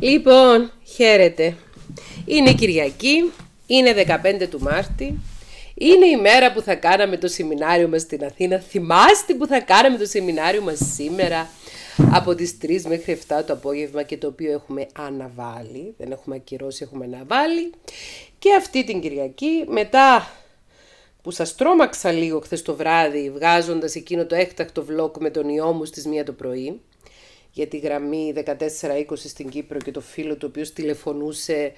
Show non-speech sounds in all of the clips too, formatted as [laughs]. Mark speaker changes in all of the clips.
Speaker 1: Λοιπόν, χαίρετε. Είναι Κυριακή, είναι 15 του Μάρτη. Είναι η μέρα που θα κάναμε το σεμινάριο μας στην Αθήνα. Θυμάστε που θα κάναμε το σεμινάριο μας σήμερα από τις 3 μέχρι 7 το απόγευμα και το οποίο έχουμε αναβάλει. Δεν έχουμε ακυρώσει, έχουμε αναβάλει. Και αυτή την Κυριακή μετά που σας τρόμαξα λίγο χθες το βράδυ βγάζοντας εκείνο το έκτακτο βλόκ με τον ιό μου στις 1 το πρωί για τη γραμμή 1420 στην Κύπρο και το φίλο του οποίος τηλεφωνούσε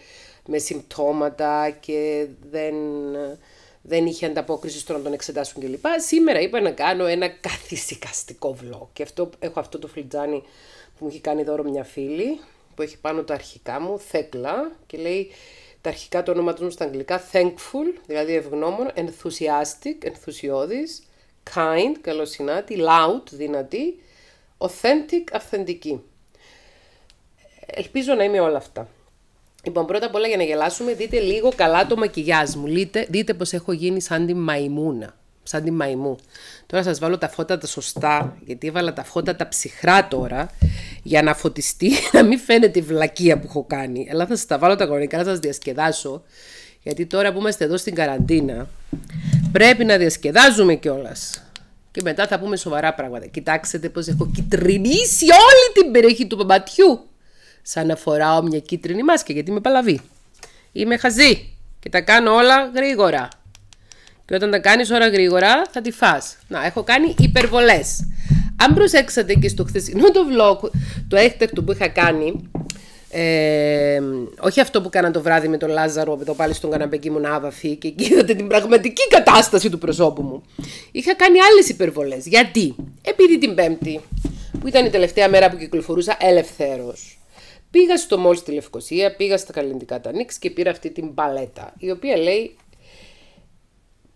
Speaker 1: με συμπτώματα και δεν, δεν είχε ανταπόκριση στο να τον εξετάσουν κλπ. Σήμερα είπα να κάνω ένα καθησικαστικό vlog και αυτό, έχω αυτό το φλιτζάνι που μου έχει κάνει δώρο μια φίλη που έχει πάνω τα αρχικά μου, θέκλα και λέει τα αρχικά του ονόματος μου στα αγγλικά, thankful, δηλαδή ευγνώμων, enthusiastic, ενθουσιώδης, kind, καλοσυνάτη, loud, δυνατή Authentic, αυθεντική. Ελπίζω να είμαι όλα αυτά. Λοιπόν, πρώτα απ' όλα για να γελάσουμε, δείτε λίγο καλά το μακιγιάζ μου. Δείτε, δείτε πως έχω γίνει σαν τη μαϊμούνα. Σαν τη μαϊμού. Τώρα σας βάλω τα φώτα τα σωστά, γιατί έβαλα τα φώτα τα ψυχρά τώρα, για να φωτιστεί, [laughs] να μην φαίνεται η βλακεία που έχω κάνει. Αλλά θα σας τα βάλω τα κανονικά, να σας διασκεδάσω. Γιατί τώρα που είμαστε εδώ στην καραντίνα, πρέπει να διασκεδάζουμε κιόλας και μετά θα πούμε σοβαρά πράγματα. Κοιτάξτε πως έχω κυτρινήσει όλη την περιοχή του παπατιού. Σαν να φοράω μια κίτρινη μάσκα γιατί είμαι παλαβή. Είμαι χαζή και τα κάνω όλα γρήγορα. Και όταν τα κάνεις όλα γρήγορα θα τη φας. Να, έχω κάνει υπερβολές. Αν προσέξατε και στο χθεσινό το vlog, το έκτακτο που είχα κάνει, ε, όχι αυτό που κάναν το βράδυ με τον Λάζαρο, με το πάλι στον καναπέ και ήμουν άβαφη και είδατε την πραγματική κατάσταση του προσώπου μου. Είχα κάνει άλλες υπερβολές. Γιατί, επειδή την Πέμπτη, που ήταν η τελευταία μέρα που κυκλοφορούσα ελευθέρως, πήγα στο μόλ στη Λευκοσία, πήγα στα καλλιντικά τα Νίξ και πήρα αυτή την παλέτα, η οποία λέει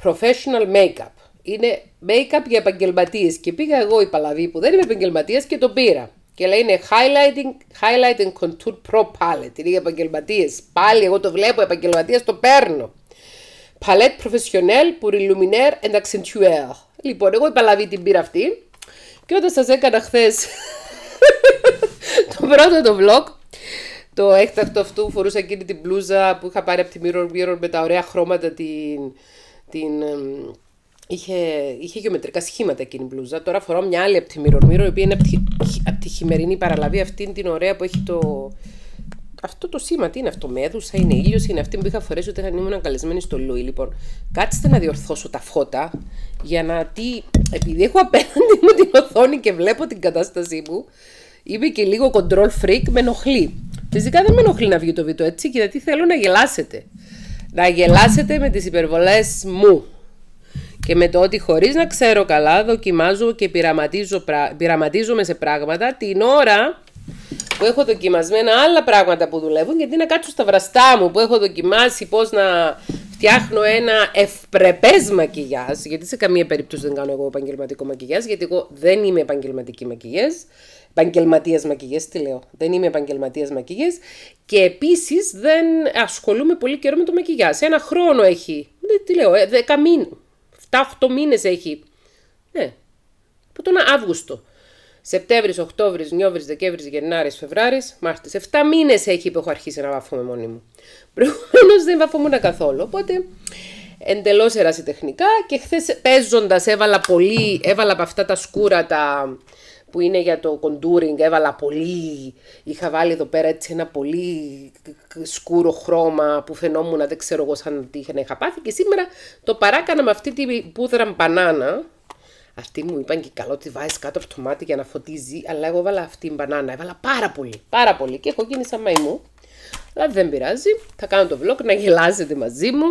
Speaker 1: professional makeup. Είναι make-up για επαγγελματίες. Και πήγα εγώ η παλαβή που δεν είμαι επαγγελματίας και το πήρα και λέει είναι highlighting, highlight contour pro palette. Είναι για επαγγελματίες. Πάλι εγώ το βλέπω, επαγγελματίες το παίρνω. Palette Professionnel pour illuminer and accentuer. Λοιπόν, εγώ επαλαβή την πύρα αυτή και όταν σας έκανα χθες [laughs] το πρώτο το vlog, το έκτακτο αυτού φορούσα εκείνη την μπλούζα που είχα πάρει από τη Mirror Mirror με τα ωραία χρώματα την, την είχε, είχε γεωμετρικά σχήματα εκείνη η μπλούζα. Τώρα φοράω μια άλλη από τη Μυρο η οποία είναι από τη, από τη χειμερινή παραλαβή, αυτή την ωραία που έχει το. Αυτό το σήμα, τι είναι αυτό, μέδουσα, είναι ήλιος, είναι αυτή που είχα φορέσει όταν ήμουν καλεσμένη στο Λούι. Λοιπόν, κάτσετε να διορθώσω τα φώτα για να τι. Επειδή έχω απέναντι μου την οθόνη και βλέπω την κατάστασή μου, είμαι και λίγο control freak, με ενοχλεί. Φυσικά δεν με ενοχλεί να βγει το βίντεο έτσι, γιατί θέλω να γελάσετε. Να γελάσετε με τις υπερβολές μου. Και με το ότι χωρίς να ξέρω καλά δοκιμάζω και πειραματίζω, πειραματίζομαι σε πράγματα την ώρα που έχω δοκιμασμένα άλλα πράγματα που δουλεύουν γιατί να κάτσω στα βραστά μου που έχω δοκιμάσει πώς να φτιάχνω ένα ευπρεπές μακιγιάς, γιατί σε καμία περίπτωση δεν κάνω εγώ επαγγελματικό μακιγιάς, γιατί εγώ δεν είμαι επαγγελματική μακιγιάς επαγγελματίας μακιγιές, τι λέω, δεν είμαι επαγγελματίας μακιγιές και επίσης δεν ασχολούμαι πολύ καιρό με το Σε Ένα χρόνο έχει, δεν, τι λέω, ε, δέκα 7-8 μήνες έχει. Ναι. Από τον Αύγουστο. Σεπτέμβρης, Οκτώβρης, Νιόβρη, Δεκέμβρης, Γενάρης, Φεβράρης, Μάρτιος. 7 μήνες έχει που έχω αρχίσει να βαφούμε μόνη μου. [laughs] Προηγουμένως δεν βαφόμουν καθόλου. Οπότε εντελώς ερασιτεχνικά και χθες παίζοντας έβαλα πολύ, έβαλα από αυτά τα σκούρα τα που είναι για το contouring, έβαλα πολύ, είχα βάλει εδώ πέρα έτσι ένα πολύ σκούρο χρώμα που φαινόμουν, δεν ξέρω εγώ σαν τι είχα, είχα πάθει και σήμερα το παράκανα με αυτή την πούδρα μπανάνα, αυτή μου είπαν και καλό τη βάζεις κάτω από το μάτι για να φωτίζει, αλλά εγώ έβαλα αυτή την μπανάνα. Έβαλα πάρα πολύ, πάρα πολύ και έχω γίνει σαν μαϊμού. Αλλά δεν πειράζει. Θα κάνω το vlog να γελάζετε μαζί μου.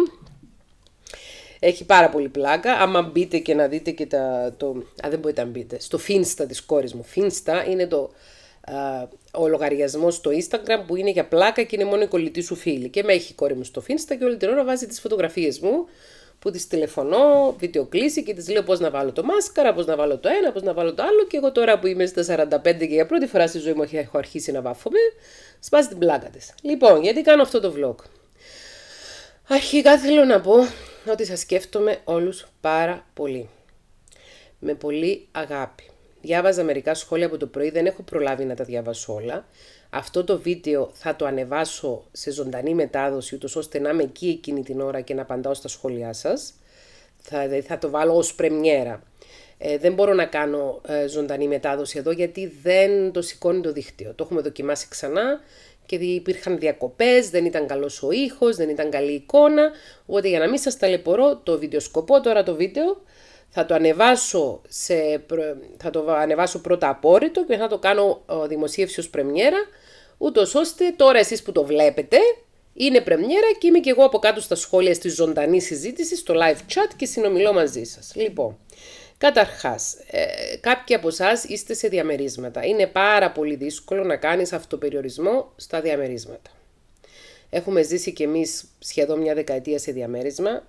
Speaker 1: Έχει πάρα πολύ πλάκα. Άμα μπείτε και να δείτε και τα. Το, α, δεν μπορείτε να μπείτε. Στο Finsta της κόρης μου. Finsta είναι το, ο λογαριασμός στο Instagram που είναι για πλάκα και είναι μόνο η κολλητή σου φίλη. Και με έχει η κόρη μου στο Finsta και όλη την ώρα βάζει τις φωτογραφίες μου που τη τηλεφωνώ, βιντεοκλήση και τη λέω πώς να βάλω το μάσκαρα, πώς να βάλω το ένα, πώς να βάλω το άλλο. Και εγώ τώρα που είμαι στα 45 και για πρώτη φορά στη ζωή μου έχω αρχίσει να βάφομαι, σπάζει την πλάκα της. Λοιπόν, γιατί κάνω αυτό το vlog. Αρχικά θέλω να πω ότι σας σκέφτομαι όλους πάρα πολύ. Με πολύ αγάπη. Διάβαζα μερικά σχόλια από το πρωί, δεν έχω προλάβει να τα διαβάσω όλα. Αυτό το βίντεο θα το ανεβάσω σε ζωντανή μετάδοση, ούτως ώστε να είμαι εκεί εκείνη την ώρα και να απαντάω στα σχόλιά σας. Θα, θα το βάλω ως πρεμιέρα. Ε, δεν μπορώ να κάνω ε, ζωντανή μετάδοση εδώ γιατί δεν το σηκώνει το δίχτυο. Το έχουμε δοκιμάσει ξανά και υπήρχαν διακοπές, δεν ήταν καλός ο ήχος, δεν ήταν καλή εικόνα. Οπότε για να μην σας ταλαιπωρώ το βιντεοσκοπώ τώρα το βίντεο, θα το ανεβάσω, σε, θα το ανεβάσω πρώτα απόρριτο και θα το κάνω δημοσίευση ως πρεμιέρα, ούτως ώστε τώρα εσείς που το βλέπετε είναι πρεμιέρα και είμαι και εγώ από κάτω στα σχόλια στη ζωντανή συζήτηση, στο live chat και συνομιλώ μαζί σας. Λοιπόν, Καταρχάς, ε, κάποιοι από εσάς είστε σε διαμερίσματα. Είναι πάρα πολύ δύσκολο να κάνεις αυτοπεριορισμό στα διαμερίσματα. Έχουμε ζήσει κι εμείς σχεδόν μια δεκαετία σε διαμέρισμα,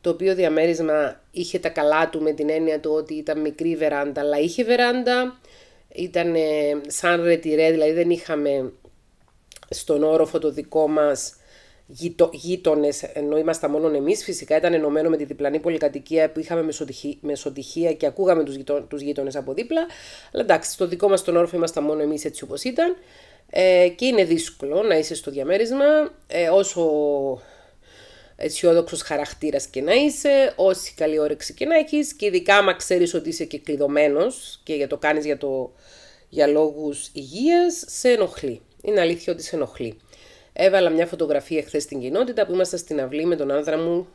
Speaker 1: το οποίο διαμέρισμα είχε τα καλά του με την έννοια του ότι ήταν μικρή βεράντα, αλλά είχε βεράντα, ήταν ε, σαν ρετυρέ, δηλαδή δεν είχαμε στον όροφο το δικό μας γείτονες, ενώ ήμασταν μόνο εμείς, φυσικά ήταν ενωμένο με τη διπλανή πολυκατοικία που είχαμε μεσοτυχία και ακούγαμε τους γείτονες από δίπλα. Αλλά εντάξει, στο δικό μας τον όρφο ήμασταν μόνο εμείς έτσι όπως ήταν. Ε, και είναι δύσκολο να είσαι στο διαμέρισμα, ε, όσο αισιόδοξος χαρακτήρας και να είσαι, όση καλή όρεξη και να έχεις, και ειδικά άμα ξέρεις ότι είσαι και κλειδωμένος και για το κάνεις για, το, για λόγους υγείας, σε ενοχλεί. Είναι αλήθεια ότι σε ενοχλεί. Έβαλα μια φωτογραφία χθες στην κοινότητα που ήμασταν στην αυλή με τον άνδρα μου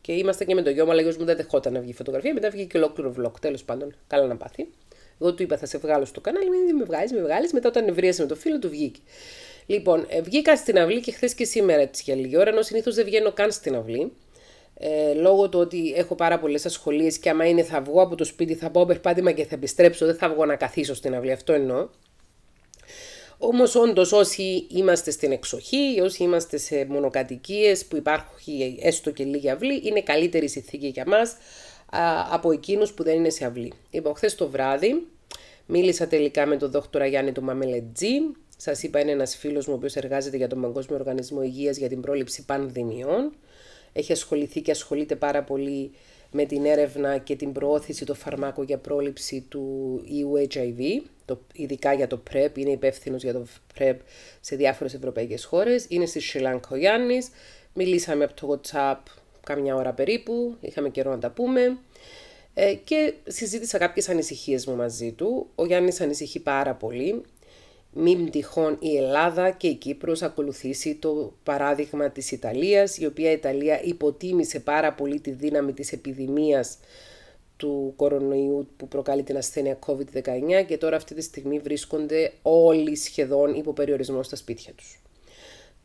Speaker 1: και είμαστε και με τον γιο μου, αλλά γιος μου δεν δεχόταν να βγει φωτογραφία. Μετά βγήκε και ολόκληρο vlog, τέλος πάντων. Καλά να πάθει. Εγώ του είπα, θα σε βγάλω στο κανάλι, με βγάλει, με βγάλεις. Μετά όταν ευρίασε με το φίλο του βγήκε. Λοιπόν, ε, βγήκα στην αυλή και χθες και σήμερα έτσι για λίγη ώρα, ενώ συνήθως δεν βγαίνω καν στην αυλή. Ε, λόγω του ότι έχω πάρα πολλές ασχολίες και άμα είναι θα βγω από το σπίτι, θα πάω περπάτημα και θα επιστρέψω, δεν θα βγω να καθίσω στην αυλή. Αυτό εννοώ. Όμως, όντως, όσοι είμαστε στην εξοχή, όσοι είμαστε σε μονοκατοικίες που υπάρχει έστω και λίγη αυλή, είναι καλύτερη συνθήκη για μας από εκείνους που δεν είναι σε αυλή. Είπα, λοιπόν, χθες το βράδυ μίλησα τελικά με τον δόκτωρα Γιάννη του Μαμελετζή. Σας είπα, είναι ένας φίλος μου ο οποίος εργάζεται για τον Παγκόσμιο Οργανισμό Υγείας για την πρόληψη πανδημιών. Έχει ασχοληθεί και ασχολείται πάρα πολύ με την έρευνα και την προώθηση των φαρμάκων για πρόληψη του ιού HIV το, ειδικά για το ΠΡΕΠ, είναι υπεύθυνος για το ΠΡΕΠ σε διάφορες ευρωπαϊκές χώρες. Είναι στη Σιλάνκα ο Γιάννης. Μιλήσαμε από το WhatsApp κάμια ώρα περίπου, είχαμε καιρό να τα πούμε. Ε, και συζήτησα κάποιες ανησυχίες μου μαζί του. Ο Γιάννης ανησυχεί πάρα πολύ. Μην τυχόν η Ελλάδα και η Κύπρος ακολουθήσει το παράδειγμα της Ιταλίας, η οποία η Ιταλία υποτίμησε πάρα πολύ τη δύναμη της επιδημίας του κορονοϊού που προκαλεί την ασθένεια COVID-19 και τώρα αυτή τη στιγμή βρίσκονται όλοι σχεδόν υπό περιορισμό στα σπίτια τους.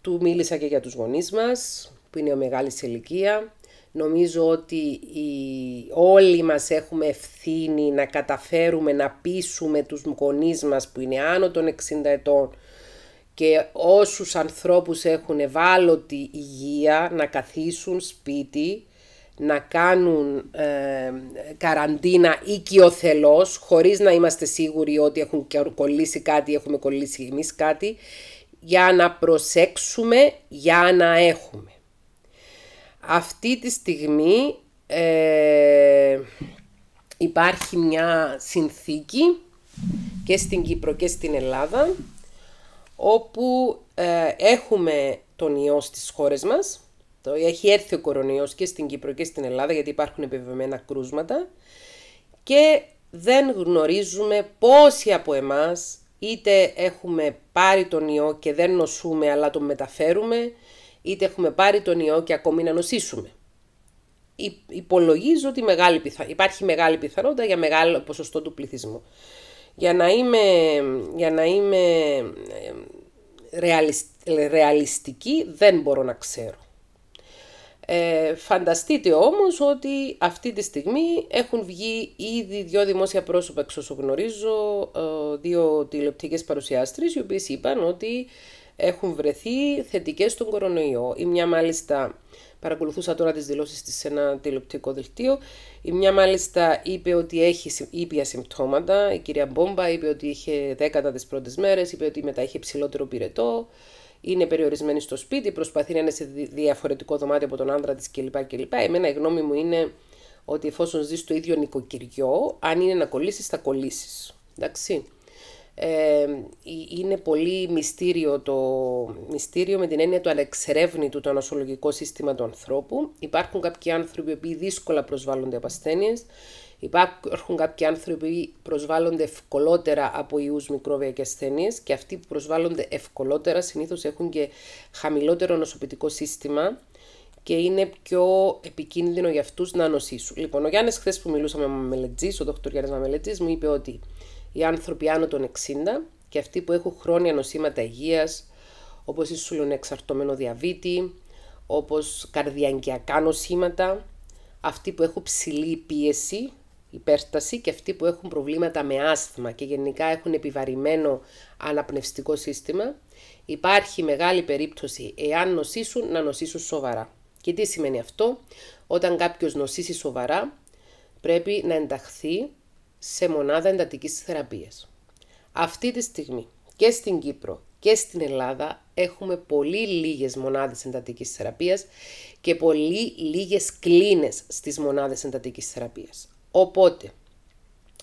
Speaker 1: Του μίλησα και για τους γονείς μας, που είναι ο μεγάλης ηλικία. Νομίζω ότι οι, όλοι μας έχουμε ευθύνη να καταφέρουμε να πείσουμε τους γονείς μας που είναι άνω των 60 ετών και όσους ανθρώπους έχουν ευάλωτη υγεία να καθίσουν σπίτι να κάνουν ε, καραντίνα οικειοθελώς, χωρίς να είμαστε σίγουροι ότι έχουν κολλήσει κάτι, έχουμε κολλήσει εμείς κάτι, για να προσέξουμε, για να έχουμε. Αυτή τη στιγμή ε, υπάρχει μια συνθήκη και στην Κύπρο και στην Ελλάδα, όπου ε, έχουμε τον ιό στις χώρες μας, ε, έχει έρθει ο κορονοϊός και στην Κύπρο και στην Ελλάδα γιατί υπάρχουν επιβεβαιωμένα κρούσματα και δεν γνωρίζουμε πόσοι από εμάς είτε έχουμε πάρει τον ιό και δεν νοσούμε αλλά τον μεταφέρουμε είτε έχουμε πάρει τον ιό και ακόμη να νοσήσουμε. Υπολογίζω ότι μεγάλη υπάρχει μεγάλη πιθανότητα για μεγάλο ποσοστό του πληθυσμού. Για να είμαι, για ρεαλιστική δεν μπορώ να ξέρω. Ε, φανταστείτε όμως ότι αυτή τη στιγμή έχουν βγει ήδη δύο δημόσια πρόσωπα, εξ όσο γνωρίζω, ε, δύο τηλεοπτικές παρουσιάστρες, οι οποίες είπαν ότι έχουν βρεθεί θετικές στον κορονοϊό. Η μια μάλιστα, παρακολουθούσα τώρα τις δηλώσεις της σε ένα τηλεοπτικό δελτίο, η μια μάλιστα είπε ότι έχει ήπια συμπτώματα, η κυρία Μπόμπα είπε ότι είχε δέκατα τις πρώτες μέρες, είπε ότι μετά είχε ψηλότερο πυρετό, είναι περιορισμένη στο σπίτι, προσπαθεί να είναι σε διαφορετικό δωμάτιο από τον άντρα της κλπ. κλπ. Εμένα η γνώμη μου είναι ότι εφόσον ζεις στο ίδιο νοικοκυριό, αν είναι να κολλήσεις, θα κολλήσεις. Εντάξει. Ε, είναι πολύ μυστήριο το μυστήριο με την έννοια του ανεξερεύνητου το ανοσολογικό σύστημα του ανθρώπου. Υπάρχουν κάποιοι άνθρωποι που δύσκολα προσβάλλονται από ασθένειες Υπάρχουν κάποιοι άνθρωποι που προσβάλλονται ευκολότερα από ιούς και ασθένειε και αυτοί που προσβάλλονται ευκολότερα συνήθως έχουν και χαμηλότερο νοσοποιητικό σύστημα και είναι πιο επικίνδυνο για αυτούς να νοσήσουν. Λοιπόν, ο Γιάννης, χθες που μιλούσαμε με Μελετζής, ο Δόκτωρ Γιάννης Μαμελετζής, μου είπε ότι οι άνθρωποι άνω των 60 και αυτοί που έχουν χρόνια νοσήματα υγείας, όπως ίσουλον εξαρτώμενο διαβήτη, όπως καρδιαγκιακά νοσήματα, αυτοί που έχουν ψηλή πίεση, υπέρσταση και αυτοί που έχουν προβλήματα με άσθμα και γενικά έχουν επιβαρημένο αναπνευστικό σύστημα, υπάρχει μεγάλη περίπτωση εάν νοσήσουν να νοσήσουν σοβαρά. Και τι σημαίνει αυτό, όταν κάποιος νοσήσει σοβαρά πρέπει να ενταχθεί σε μονάδα εντατικής θεραπείας. Αυτή τη στιγμή και στην Κύπρο και στην Ελλάδα έχουμε πολύ λίγες μονάδες εντατικής θεραπείας και πολύ λίγες κλίνες στις μονάδες εντατικής θεραπείας. Οπότε,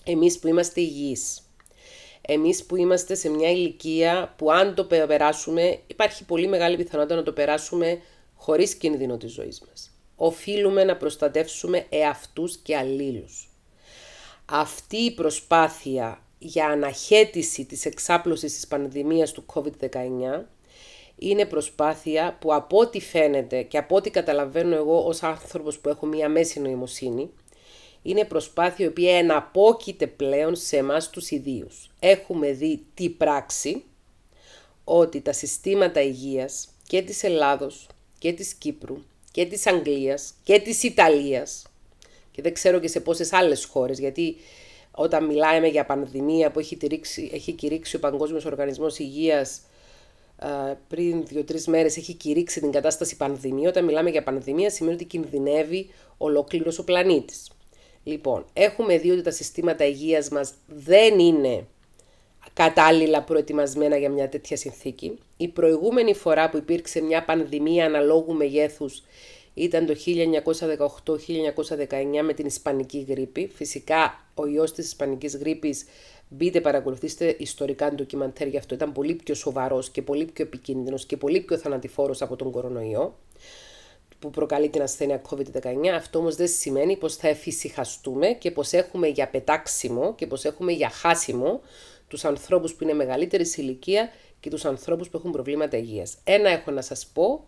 Speaker 1: εμείς που είμαστε υγιείς, εμείς που είμαστε σε μια ηλικία που αν το περάσουμε, υπάρχει πολύ μεγάλη πιθανότητα να το περάσουμε χωρίς κίνδυνο της ζωής μας. Οφείλουμε να προστατεύσουμε εαυτούς και αλλήλους. Αυτή η προσπάθεια για αναχέτηση της εξάπλωσης της πανδημίας του COVID-19 είναι προσπάθεια που από ό,τι φαίνεται και από ό,τι καταλαβαίνω εγώ ως άνθρωπος που έχω μία μέση νοημοσύνη, είναι προσπάθεια η οποία εναπόκειται πλέον σε εμάς τους ιδίους. Έχουμε δει τη πράξη ότι τα συστήματα υγείας και της Ελλάδος και της Κύπρου και της Αγγλίας και της Ιταλίας και δεν ξέρω και σε πόσες άλλες χώρες γιατί όταν μιλάμε για πανδημία που έχει, τηρίξει, έχει κηρύξει ο Παγκόσμιος Οργανισμός Υγείας πριν δύο-τρει μέρες έχει κηρύξει την κατάσταση πανδημία. Όταν μιλάμε για πανδημία σημαίνει ότι κινδυνεύει ολόκληρος ο πλανήτης. Λοιπόν, έχουμε δει ότι τα συστήματα υγείας μας δεν είναι κατάλληλα προετοιμασμένα για μια τέτοια συνθήκη. Η προηγούμενη φορά που υπήρξε μια πανδημία αναλόγου μεγέθους ήταν το 1918-1919 με την Ισπανική γρήπη. Φυσικά ο ιός της Ισπανικής γρήπης Μπείτε, παρακολουθήστε ιστορικά ντοκιμαντέρ για αυτό. Ήταν πολύ πιο σοβαρός και πολύ πιο επικίνδυνος και πολύ πιο θανατηφόρος από τον κορονοϊό που προκαλεί την ασθένεια COVID-19. Αυτό όμως δεν σημαίνει πως θα εφησυχαστούμε και πως έχουμε για πετάξιμο και πως έχουμε για χάσιμο τους ανθρώπους που είναι μεγαλύτερη ηλικία και τους ανθρώπους που έχουν προβλήματα υγείας. Ένα έχω να σας πω.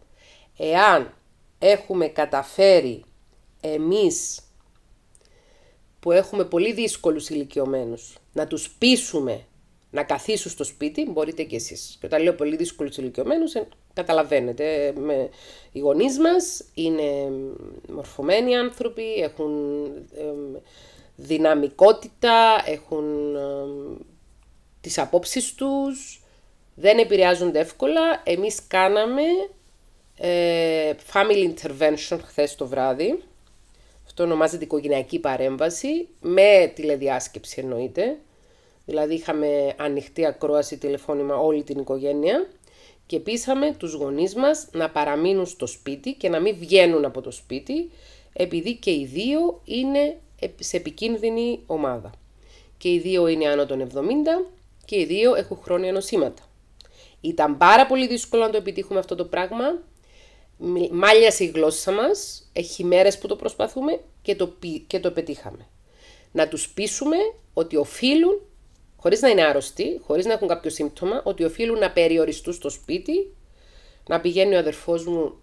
Speaker 1: Εάν έχουμε καταφέρει εμείς που έχουμε πολύ δύσκολους ηλικιωμένους, να τους πείσουμε να καθίσουν στο σπίτι, μπορείτε και εσείς. Και όταν λέω πολύ δύσκολους ηλικιωμένους, Καταλαβαίνετε, με, οι γονείς μας είναι μορφωμένοι άνθρωποι, έχουν δυναμικότητα, έχουν τις απόψεις τους, δεν επηρεάζονται εύκολα. Εμείς κάναμε ε, family intervention χθες το βράδυ, αυτό ονομάζεται οικογενειακή παρέμβαση, με τηλεδιάσκεψη εννοείται. Δηλαδή είχαμε ανοιχτή ακρόαση τηλεφώνημα όλη την οικογένεια και πείσαμε τους γονείς μας να παραμείνουν στο σπίτι και να μην βγαίνουν από το σπίτι επειδή και οι δύο είναι σε επικίνδυνη ομάδα. Και οι δύο είναι άνω των 70 και οι δύο έχουν χρόνια νοσήματα. Ήταν πάρα πολύ δύσκολο να το επιτύχουμε αυτό το πράγμα. Μάλιασε η γλώσσα μας, έχει μέρες που το προσπαθούμε και το, και το πετύχαμε. Να τους πείσουμε ότι οφείλουν χωρίς να είναι άρρωστοι, χωρίς να έχουν κάποιο σύμπτωμα, ότι οφείλουν να περιοριστούν στο σπίτι, να πηγαίνει ο αδερφός μου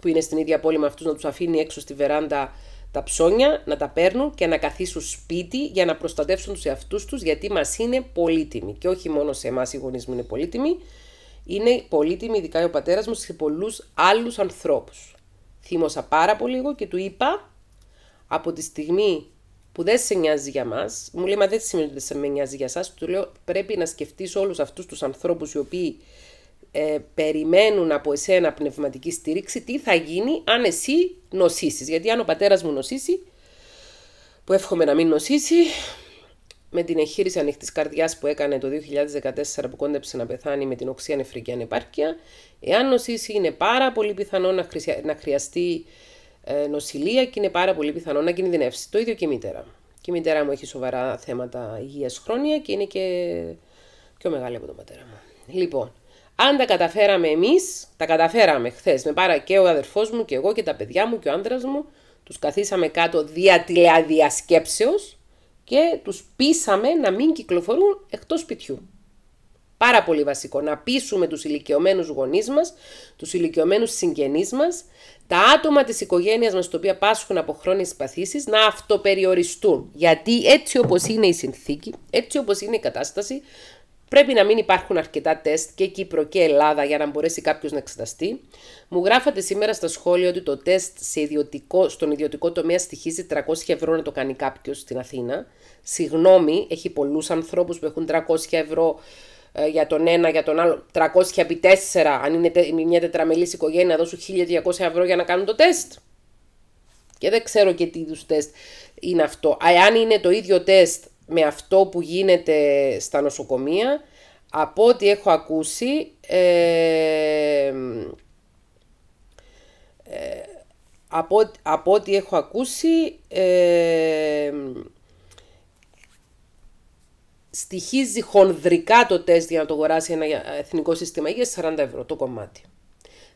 Speaker 1: που είναι στην ίδια πόλη με αυτούς να τους αφήνει έξω στη βεράντα τα ψώνια, να τα παίρνουν και να καθίσουν σπίτι για να προστατεύσουν τους εαυτούς τους, γιατί μας είναι πολύτιμοι. Και όχι μόνο σε εμάς οι γονείς μου είναι πολύτιμοι, είναι πολύτιμοι, ειδικά ο πατέρας μου, σε πολλούς άλλους ανθρώπους. Θύμωσα πάρα πολύ εγώ και του είπα από τη στιγμή που δεν σε νοιάζει για μας, μου λέει: Μα δεν σημαίνει ότι δεν σε νοιάζει για εσά. Του λέω: Πρέπει να σκεφτείς όλους αυτούς τους ανθρώπους οι οποίοι ε, περιμένουν από εσένα πνευματική στήριξη, τι θα γίνει αν εσύ νοσήσεις. Γιατί αν ο πατέρας μου νοσήσει, που εύχομαι να μην νοσήσει, με την εγχείρηση ανοιχτής καρδιάς που έκανε το 2014 που κόντεψε να πεθάνει με την οξία νεφρική ανεπάρκεια, εάν νοσήσει είναι πάρα πολύ πιθανό να, να χρειαστεί ε, νοσηλεία και είναι πάρα πολύ πιθανό να κινδυνεύσει. Το ίδιο και η μητέρα. Και η μητέρα μου έχει σοβαρά θέματα υγείας χρόνια και είναι και πιο μεγάλη από τον πατέρα μου. Λοιπόν, αν τα καταφέραμε εμείς, τα καταφέραμε χθες με πάρα και ο αδερφός μου και εγώ και τα παιδιά μου και ο άντρας μου. Τους καθίσαμε κάτω δια τηλεαδιασκέψεως και τους πείσαμε να μην κυκλοφορούν εκτός σπιτιού. Πάρα πολύ βασικό. Να πείσουμε τους ηλικιωμένους γονείς μας, τους ηλικιωμένους συγγενείς μας, τα άτομα της οικογένειας μας, τα οποία πάσχουν από χρόνιες παθήσεις, να αυτοπεριοριστούν. Γιατί έτσι όπως είναι η συνθήκη, έτσι όπως είναι η κατάσταση, Πρέπει να μην υπάρχουν αρκετά τεστ και Κύπρο και Ελλάδα για να μπορέσει κάποιος να εξεταστεί. Μου γράφατε σήμερα στα σχόλια ότι το τεστ σε στον ιδιωτικό τομέα στοιχίζει 300 ευρώ να το κάνει κάποιος στην Αθήνα. Συγγνώμη, έχει πολλούς ανθρώπους που έχουν 300 ευρώ ε, για τον ένα, για τον άλλο, 300 επί 4, αν είναι μια τετραμελής οικογένεια, δώσου 1200 ευρώ για να κάνουν το τεστ. Και δεν ξέρω και τι είδους τεστ είναι αυτό. Αν είναι το ίδιο τεστ με αυτό που γίνεται στα νοσοκομεία, από ό,τι έχω ακούσει, ε, ε, από, από ό,τι έχω ακούσει, ε, στοιχίζει χονδρικά το τεστ για να το αγοράσει ένα εθνικό σύστημα υγείας 40 ευρώ το κομμάτι.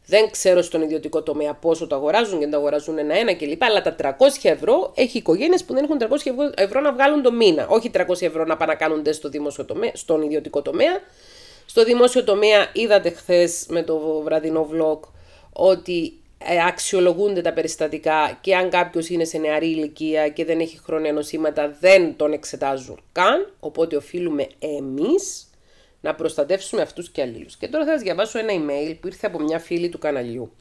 Speaker 1: Δεν ξέρω στον ιδιωτικό τομέα πόσο το αγοράζουν και να το αγοράζουν ένα-ένα κλπ. Αλλά τα 300 ευρώ έχει οικογένειες που δεν έχουν 300 ευρώ να βγάλουν το μήνα. Όχι 300 ευρώ να πάνε να κάνουν τεστ στο δημόσιο τομέα, στον ιδιωτικό τομέα. Στο δημόσιο τομέα είδατε χθες με το βραδινό vlog ότι ε, αξιολογούνται τα περιστατικά και αν κάποιος είναι σε νεαρή ηλικία και δεν έχει χρόνια νοσήματα δεν τον εξετάζουν καν, οπότε οφείλουμε εμείς να προστατεύσουμε αυτούς και αλλήλους. Και τώρα θα σας διαβάσω ένα email που ήρθε από μια φίλη του καναλιού.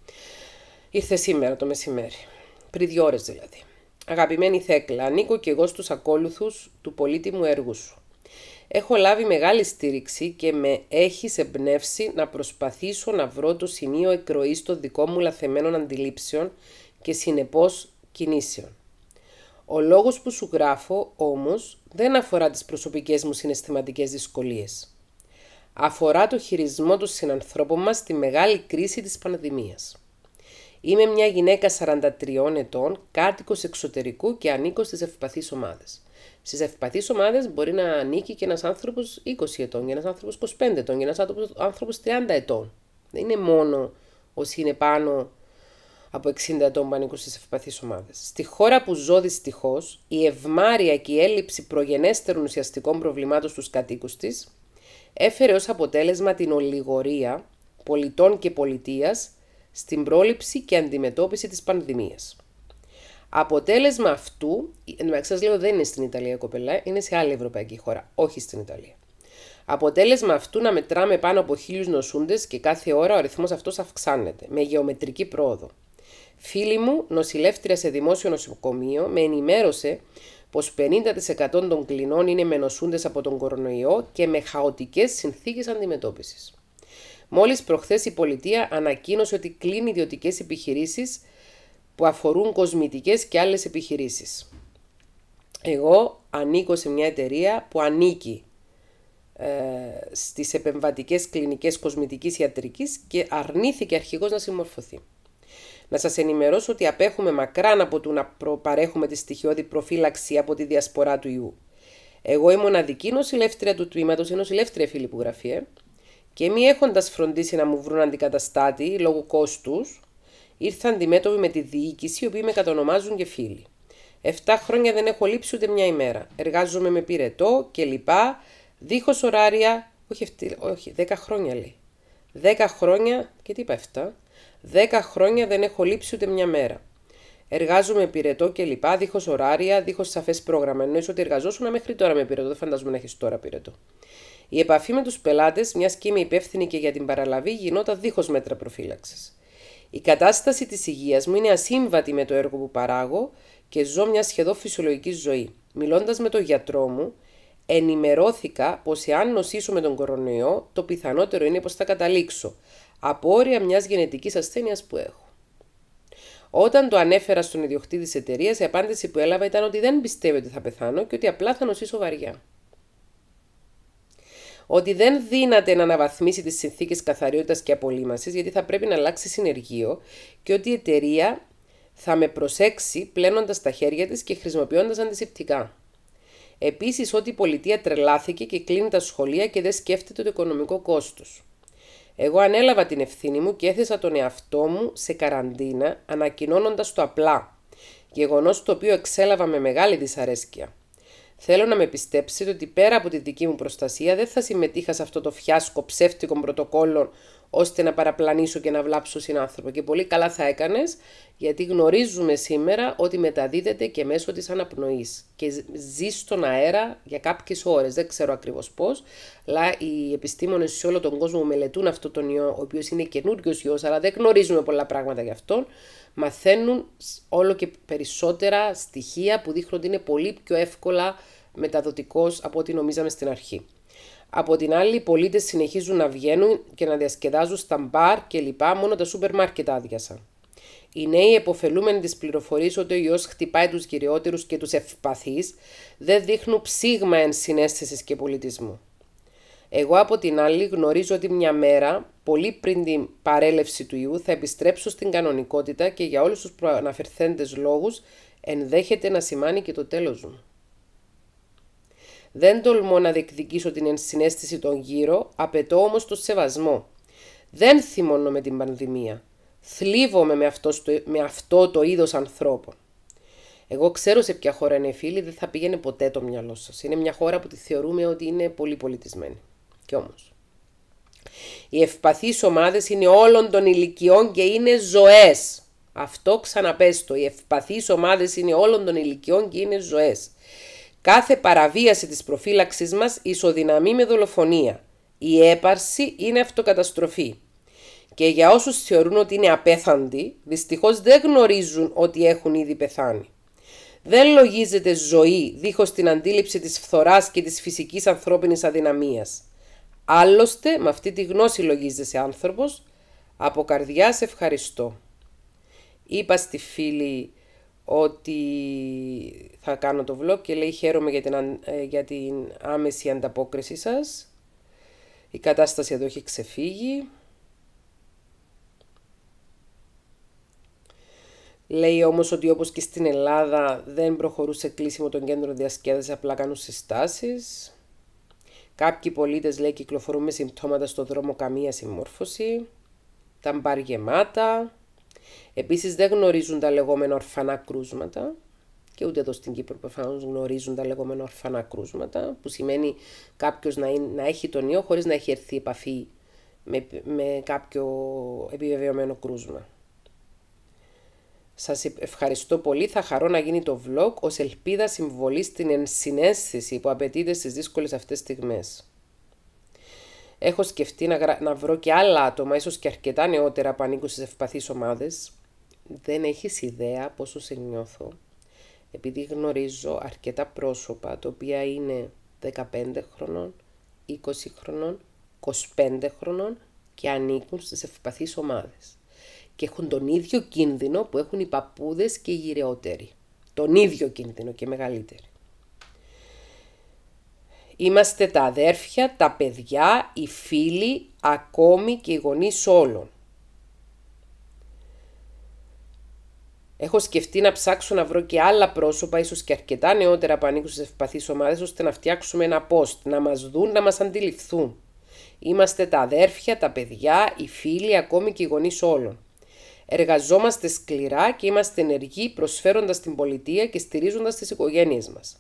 Speaker 1: Ήρθε σήμερα το μεσημέρι, πριν δύο ώρες δηλαδή. Αγαπημένη Θέκλα, ανήκω και εγώ στους ακόλουθους του πολύτιμου έργου σου. Έχω λάβει μεγάλη στήριξη και με έχεις εμπνεύσει να προσπαθήσω να βρω το σημείο εκροής των δικών μου λαθεμένων αντιλήψεων και συνεπώς κινήσεων. Ο λόγος που σου γράφω όμως δεν αφορά τις προσωπικές μου συναισθηματικές δυσκολίες. Αφορά το χειρισμό των συνανθρώπων μας στη μεγάλη κρίση της πανδημίας. Είμαι μια γυναίκα 43 ετών, κάτοικος εξωτερικού και ανήκω της ευπαθείς ομάδες. Στις ευπαθείς ομάδες μπορεί να ανήκει και ένας άνθρωπος 20 ετών, και ένας άνθρωπος 25 ετών, και ένας άνθρωπος 30 ετών. Δεν είναι μόνο όσοι είναι πάνω από 60 ετών που ανήκουν στις ευπαθείς ομάδες. Στη χώρα που ζω δυστυχώς, η ευμάρεια και η έλλειψη προγενέστερων ουσιαστικών προβλημάτων στους κατοίκους της έφερε ως αποτέλεσμα την ολιγορία πολιτών και πολιτείας στην πρόληψη και αντιμετώπιση της πανδημίας. Αποτέλεσμα αυτού, σας λέω δεν είναι στην Ιταλία κοπελά, είναι σε άλλη ευρωπαϊκή χώρα, όχι στην Ιταλία. Αποτέλεσμα αυτού να μετράμε πάνω από χίλιους νοσούντες και κάθε ώρα ο αριθμός αυτός αυξάνεται, με γεωμετρική πρόοδο. Φίλη μου, νοσηλεύτρια σε δημόσιο νοσοκομείο, με ενημέρωσε πως 50% των κλινών είναι με νοσούντες από τον κορονοϊό και με χαοτικές συνθήκες αντιμετώπισης. Μόλις προχθές η πολιτεία ανακοίνωσε ότι κλείνει ιδιωτικές επιχειρήσεις που αφορούν κοσμητικές και άλλες επιχειρήσεις. Εγώ ανήκω σε μια εταιρεία που ανήκει ε, στις επεμβατικές κλινικές κοσμητικής ιατρικής και αρνήθηκε αρχηγός να συμμορφωθεί. Να σας ενημερώσω ότι απέχουμε μακράν από το να παρέχουμε τη στοιχειώδη προφύλαξη από τη διασπορά του ιού. Εγώ είμαι μοναδική νοσηλεύτρια του τμήματος, νοσηλεύτρια φίλη ε, και μη έχοντας φροντίσει να μου βρουν αντικαταστάτη λόγω κόστους, Ήρθα αντιμέτωπη με τη διοίκηση, οι οποίοι με κατονομάζουν και φίλοι. Εφτά χρόνια δεν έχω λείψει ούτε μια ημέρα. Εργάζομαι με πυρετό και λοιπά, δίχως ωράρια. Όχι, όχι, δέκα χρόνια λέει. Δέκα χρόνια, και τι είπα εφτά. Δέκα χρόνια δεν έχω λείψει ούτε μια μέρα. Εργάζομαι με πυρετό και λοιπά, δίχως ωράρια, δίχως σαφές πρόγραμμα. Εννοείς ότι εργαζόσουν μέχρι τώρα με πυρετό, δεν φαντάζομαι να έχεις τώρα πυρετό. Η επαφή με τους πελάτες, μιας και είμαι υπεύθυνη και για την παραλαβή, γινόταν δίχως μέτρα προφύλαξης. Η κατάσταση της υγείας μου είναι ασύμβατη με το έργο που παράγω και ζω μια σχεδόν φυσιολογική ζωή. Μιλώντας με τον γιατρό μου, ενημερώθηκα πως εάν νοσήσω με τον κορονοϊό, το πιθανότερο είναι πως θα καταλήξω από όρια μιας γενετικής ασθένειας που έχω. Όταν το ανέφερα στον ιδιοκτήτη της εταιρείας, η απάντηση που έλαβα ήταν ότι δεν πιστεύω ότι θα πεθάνω και ότι απλά θα νοσήσω βαριά ότι δεν δύναται να αναβαθμίσει τις συνθήκες καθαριότητας και απολύμασης γιατί θα πρέπει να αλλάξει συνεργείο και ότι η εταιρεία θα με προσέξει πλένοντας τα χέρια της και χρησιμοποιώντας αντισηπτικά. Επίσης ότι η πολιτεία τρελάθηκε και κλείνει τα σχολεία και δεν σκέφτεται το οικονομικό κόστος. Εγώ ανέλαβα την ευθύνη μου και έθεσα τον εαυτό μου σε καραντίνα, ανακοινώνοντας το απλά. γεγονός το οποίο εξέλαβα με μεγάλη δυσαρέσκεια. Θέλω να με πιστέψετε ότι πέρα από τη δική μου προστασία δεν θα συμμετείχα σε αυτό το φιάσκο ψεύτικων πρωτοκόλων ώστε να παραπλανήσω και να βλάψω συνάνθρωπο. Και πολύ καλά θα έκανες, γιατί γνωρίζουμε σήμερα ότι μεταδίδεται και μέσω της αναπνοής και ζει στον αέρα για κάποιες ώρες, δεν ξέρω ακριβώς πώς, αλλά οι επιστήμονες σε όλο τον κόσμο μελετούν αυτό τον ιό, ο οποίος είναι καινούριος ιός, αλλά δεν γνωρίζουμε πολλά πράγματα γι' αυτόν, μαθαίνουν όλο και περισσότερα στοιχεία που δείχνουν ότι είναι πολύ πιο εύκολα μεταδοτικός από ό,τι νομίζαμε στην αρχή. Από την άλλη, οι πολίτες συνεχίζουν να βγαίνουν και να διασκεδάζουν στα μπαρ και λοιπά, μόνο τα σούπερ μάρκετ άδειασαν. Οι νέοι εποφελούμενοι της πληροφορίας ότι ο ιό χτυπάει τους κυριότερους και τους ευπαθείς, δεν δείχνουν ψήγμα συνέστησης και πολιτισμού. Εγώ από την άλλη γνωρίζω ότι μια μέρα, πολύ πριν την παρέλευση του ιού, θα επιστρέψω στην κανονικότητα και για όλους τους προαναφερθέντες λόγους ενδέχεται να σημάνει και το τέλος μου. Δεν τολμώ να διεκδικήσω την ενσυναίσθηση των γύρω, απαιτώ όμως το σεβασμό. Δεν θυμώνω με την πανδημία. Θλίβομαι με αυτός, με αυτό το είδος ανθρώπων. Εγώ ξέρω σε ποια χώρα είναι φίλη, δεν θα πήγαινε ποτέ το μυαλό σας. Είναι μια χώρα που τη θεωρούμε ότι είναι πολύ πολιτισμένη. Κι όμως. Οι ευπαθείς ομάδες είναι όλων των ηλικιών και είναι ζωές. Αυτό ξαναπέστο. Οι ευπαθείς ομάδες είναι όλων των ηλικιών και είναι ζωές. Κάθε παραβίαση της προφύλαξής μας ισοδυναμεί με δολοφονία. Η έπαρση είναι αυτοκαταστροφή. Και για όσους θεωρούν ότι είναι απέθαντοι, δυστυχώς δεν γνωρίζουν ότι έχουν ήδη πεθάνει. Δεν λογίζεται ζωή δίχως την αντίληψη της φθοράς και της φυσικής ανθρώπινης αδυναμίας. Άλλωστε, με αυτή τη γνώση λογίζεσαι άνθρωπος, από σε ευχαριστώ. Είπα στη φίλη ότι θα κάνω το vlog και λέει χαίρομαι για την, ε, για την άμεση ανταπόκριση σας. Η κατάσταση εδώ έχει ξεφύγει. Λέει όμως ότι όπως και στην Ελλάδα δεν προχωρούσε κλείσιμο των κέντρων διασκέδασης, απλά κάνουν συστάσεις. Κάποιοι πολίτες λέει κυκλοφορούν με συμπτώματα στο δρόμο καμία συμμόρφωση. Τα μπαρ γεμάτα. Επίσης δεν γνωρίζουν τα λεγόμενα ορφανά κρούσματα και ούτε εδώ στην Κύπρο προφανώς γνωρίζουν τα λεγόμενα ορφανά κρούσματα, που σημαίνει κάποιος να, είναι, να έχει τον ιό χωρίς να έχει έρθει επαφή με, με κάποιο επιβεβαιωμένο κρούσμα. Σας ευχαριστώ πολύ. Θα χαρώ να γίνει το vlog ως ελπίδα συμβολής στην ενσυναίσθηση που απαιτείται στις δύσκολες αυτές στιγμές. Έχω σκεφτεί να, να βρω και άλλα άτομα, ίσως και αρκετά νεότερα που ανήκουν στις ευπαθείς ομάδες. Δεν έχεις ιδέα πόσο σε νιώθω, επειδή γνωρίζω αρκετά πρόσωπα, τα οποία είναι 15 χρονών, 20 χρονών, 25 χρονών και ανήκουν στις ευπαθείς ομάδες. Και έχουν τον ίδιο κίνδυνο που έχουν οι παππούδες και οι γυρεότεροι. Τον ίδιο κίνδυνο και μεγαλύτεροι. Είμαστε τα αδέρφια, τα παιδιά, οι φίλοι, ακόμη και οι γονείς όλων. Έχω σκεφτεί να ψάξω να βρω και άλλα πρόσωπα, ίσως και αρκετά νεότερα που ανήκουν στις ευπαθείς ομάδες, ώστε να φτιάξουμε ένα post, να μας δουν, να μας αντιληφθούν. Είμαστε τα αδέρφια, τα παιδιά, οι φίλοι, ακόμη και οι γονείς όλων. Εργαζόμαστε σκληρά και είμαστε ενεργοί προσφέροντας την πολιτεία και στηρίζοντας τις οικογένειες μας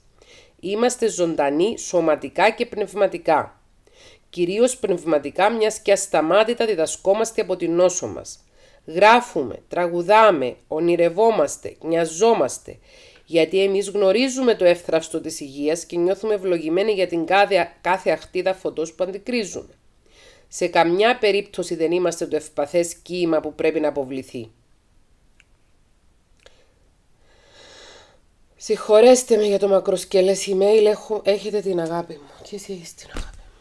Speaker 1: είμαστε ζωντανοί σωματικά και πνευματικά. Κυρίως πνευματικά μιας και ασταμάτητα διδασκόμαστε από την νόσο μας. Γράφουμε, τραγουδάμε, ονειρευόμαστε, νοιαζόμαστε, γιατί εμείς γνωρίζουμε το εύθραυστο της υγείας και νιώθουμε ευλογημένοι για την κάθε, κάθε αχτίδα φωτός που αντικρίζουμε. Σε καμιά περίπτωση δεν είμαστε το ευπαθές κύμα που πρέπει να αποβληθεί. Συγχωρέστε με για το μακροσκελές email, έχω, έχετε την αγάπη μου. Και εσύ την αγάπη μου.